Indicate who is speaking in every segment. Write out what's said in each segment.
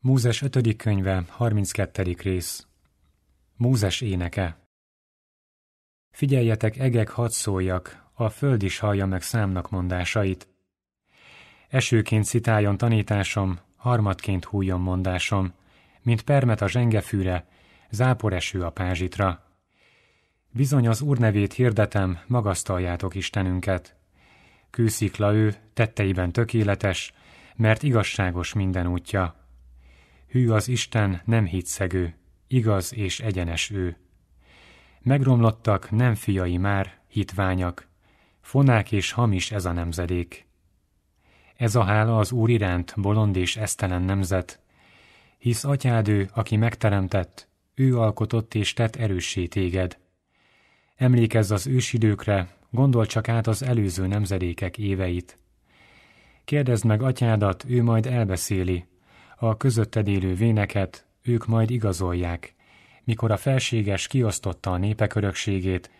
Speaker 1: Mózes 5. könyve, 32. rész Mózes éneke Figyeljetek, egek hadd szóljak, a föld is hallja meg számnak mondásait. Esőként szitáljon tanításom, harmadként hújon mondásom, mint permet a zsengefűre, záporeső a pázsitra. Bizony az Úr nevét hirdetem, magasztaljátok Istenünket. Kőszikla ő, tetteiben tökéletes, mert igazságos minden útja Hű az Isten, nem hitszegő, igaz és egyenes ő. Megromlottak nem fiai már, hitványak, fonák és hamis ez a nemzedék. Ez a hála az Úr iránt bolond és esztelen nemzet, hisz atyád ő, aki megteremtett, ő alkotott és tett erőssé téged. Emlékezz az ősidőkre, gondol csak át az előző nemzedékek éveit. Kérdezd meg atyádat, ő majd elbeszéli, a közötted élő véneket ők majd igazolják, mikor a felséges kiosztotta a népek örökségét,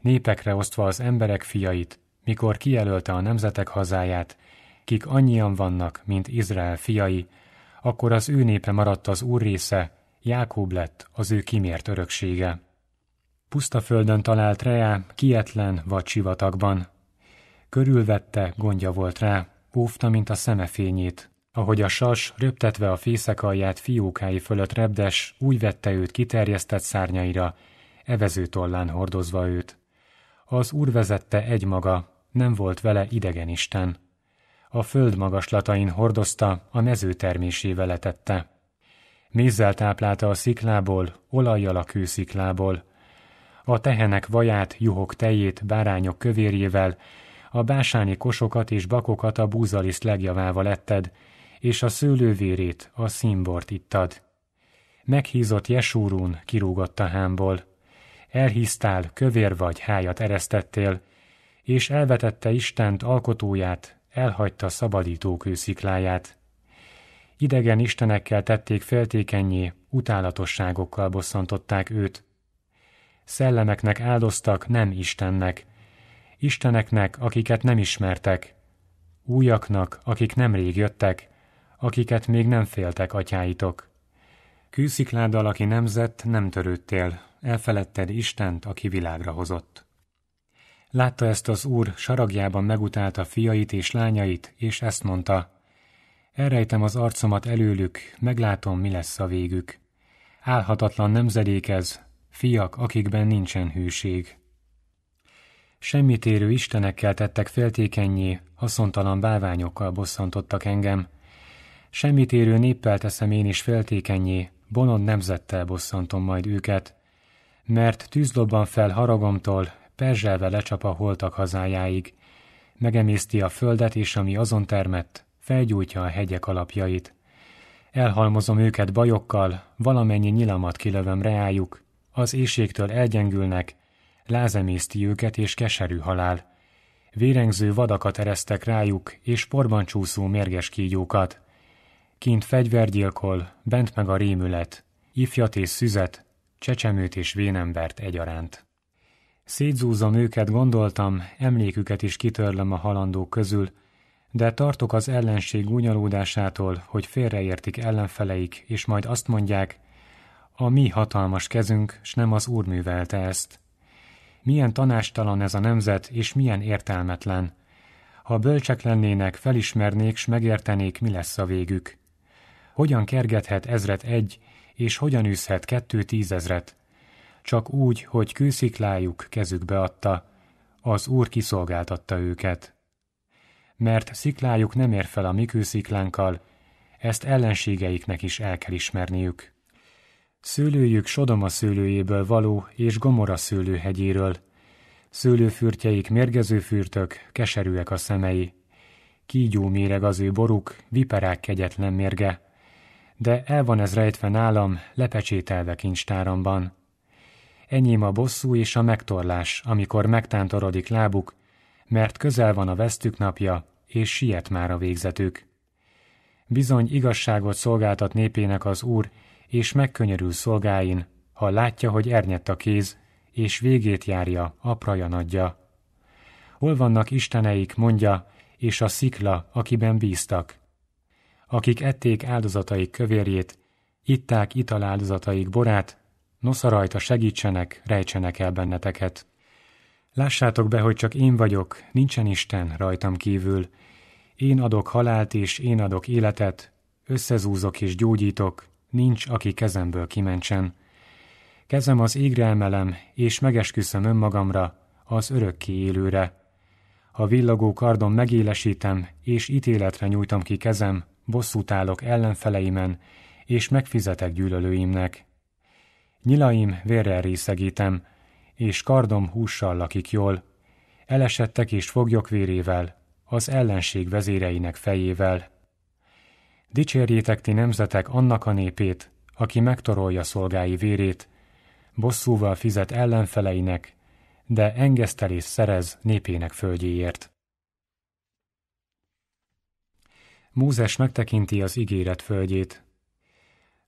Speaker 1: népekre osztva az emberek fiait, mikor kijelölte a nemzetek hazáját, kik annyian vannak, mint Izrael fiai, akkor az ő népe maradt az úr része, Jákob lett az ő kimért öröksége. Puszta földön talált Reá, kietlen vagy sivatagban. Körülvette, gondja volt rá, óvta, mint a szemefényét, ahogy a sas, röptetve a fészek alját fiókái fölött rebdes, úgy vette őt kiterjesztett szárnyaira, evező tollán hordozva őt. Az úr vezette egymaga, nem volt vele idegen isten. A föld magaslatain hordozta, a mező termésével letette. Mézzel táplálta a sziklából, olajjal a kősziklából. A tehenek vaját, juhok tejét, bárányok kövérjével, a básányi kosokat és bakokat a búzaliszt legjavával etted, és a szőlővérét, a színbort ittad. Meghízott Jesúrún kirúgott a hámból. Elhisztál, kövér vagy, hájat eresztettél, és elvetette Istent alkotóját, elhagyta szabadító kőszikláját. Idegen istenekkel tették feltékenyé, utálatosságokkal bosszantották őt. Szellemeknek áldoztak, nem Istennek. Isteneknek, akiket nem ismertek. Újaknak, akik nemrég jöttek akiket még nem féltek atyáitok. Kűszikláddal, aki nemzett, nem törődtél, elfeledted Istent, aki világra hozott. Látta ezt az úr, saragjában megutálta fiait és lányait, és ezt mondta, elrejtem az arcomat előlük, meglátom, mi lesz a végük. Álhatatlan nemzedék ez, fiak, akikben nincsen hűség. Semmitérő istenekkel tettek féltékenyé, haszontalan bálványokkal bosszantottak engem, Semmit érő néppel teszem én is feltékenyé, bonond nemzettel bosszantom majd őket, mert tűzlobban fel haragomtól, perzselve lecsap a holtak hazájáig, megemészti a földet és ami azon termett, felgyújtja a hegyek alapjait. Elhalmozom őket bajokkal, valamennyi nyilamat kilövöm reájuk, az éjségtől elgyengülnek, lázemészti őket és keserű halál. Vérengző vadakat eresztek rájuk, és porban csúszó mérges kígyókat. Kint fegyvergyilkol, bent meg a rémület, ifjat és szüzet, csecsemőt és vénembert egyaránt. Szétzúzom őket, gondoltam, emléküket is kitörlöm a halandók közül, de tartok az ellenség gúnyolódásától, hogy félreértik ellenfeleik, és majd azt mondják, a mi hatalmas kezünk, s nem az Úr művelte ezt. Milyen tanástalan ez a nemzet, és milyen értelmetlen. Ha bölcsek lennének, felismernék, s megértenék, mi lesz a végük hogyan kergethet ezret egy, és hogyan űzhet kettő tízezret. Csak úgy, hogy kősziklájuk kezükbe adta, az Úr kiszolgáltatta őket. Mert sziklájuk nem ér fel a mi kősziklánkkal, ezt ellenségeiknek is el kell ismerniük. Szőlőjük Sodoma szőlőjéből való és Gomora szőlőhegyéről. Szőlőfürtjeik mérgező fürtök, keserűek a szemei. Kígyó méreg az ő boruk, viperák kegyetlen mérge de el van ez rejtve nálam, lepecsételve kincstáramban. Enyém a bosszú és a megtorlás, amikor megtántorodik lábuk, mert közel van a vesztük napja, és siet már a végzetük. Bizony igazságot szolgáltat népének az Úr, és megkönyörül szolgáin, ha látja, hogy ernyett a kéz, és végét járja, apraja nagyja. Hol vannak isteneik, mondja, és a szikla, akiben bíztak? akik ették áldozataik kövérjét, itták ital áldozataik borát, nosza rajta segítsenek, rejtsenek el benneteket. Lássátok be, hogy csak én vagyok, nincsen Isten rajtam kívül. Én adok halált és én adok életet, összezúzok és gyógyítok, nincs, aki kezemből kimentsen. Kezem az égre emelem, és megesküszöm önmagamra, az örökké élőre. Ha villagó kardon megélesítem, és ítéletre nyújtom ki kezem, bosszút állok ellenfeleimen, és megfizetek gyűlölőimnek. Nyilaim vérrel részegítem, és kardom hússal lakik jól. Elesettek és foglyok vérével, az ellenség vezéreinek fejével. Dicsérjétek ti nemzetek annak a népét, aki megtorolja szolgái vérét, bosszúval fizet ellenfeleinek, de engesztelés szerez népének földjéért. Mózes megtekinti az ígéret földjét.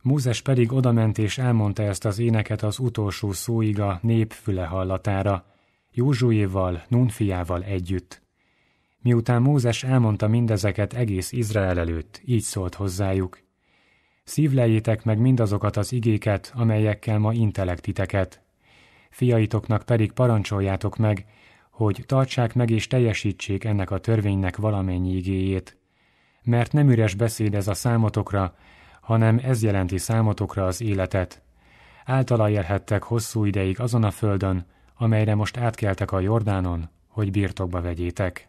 Speaker 1: Mózes pedig odament és elmondta ezt az éneket az utolsó szóig a nép füle hallatára, Józsuéval, Nun fiával együtt. Miután Mózes elmondta mindezeket egész Izrael előtt, így szólt hozzájuk. Szívlejétek meg mindazokat az igéket, amelyekkel ma intelektiteket. Fiaitoknak pedig parancsoljátok meg, hogy tartsák meg és teljesítsék ennek a törvénynek valamennyi igéjét, mert nem üres beszéd ez a számotokra, hanem ez jelenti számotokra az életet. Általa élhettek hosszú ideig azon a földön, amelyre most átkeltek a Jordánon, hogy birtokba vegyétek.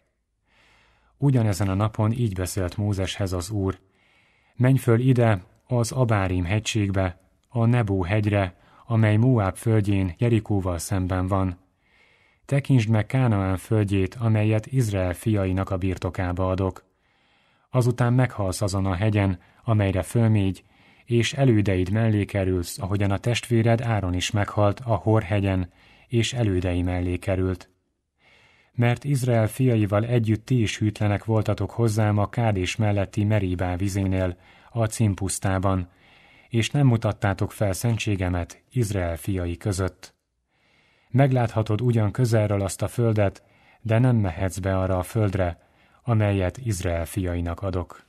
Speaker 1: Ugyanezen a napon így beszélt Mózeshez az Úr. Menj föl ide, az Abárim hegységbe, a Nebó hegyre, amely Moáb földjén Jerikóval szemben van. Tekintsd meg Kánaán földjét, amelyet Izrael fiainak a birtokába adok azután meghalsz azon a hegyen, amelyre fölmégy, és elődeid mellé kerülsz, ahogyan a testvéred Áron is meghalt a Horhegyen, és elődei mellé került. Mert Izrael fiaival együtt ti is hűtlenek voltatok hozzám a Kádés melletti Meribá vizénél, a cimpusztában, és nem mutattátok fel szentségemet Izrael fiai között. Megláthatod ugyan közelről azt a földet, de nem mehetsz be arra a földre, amelyet Izrael fiainak adok.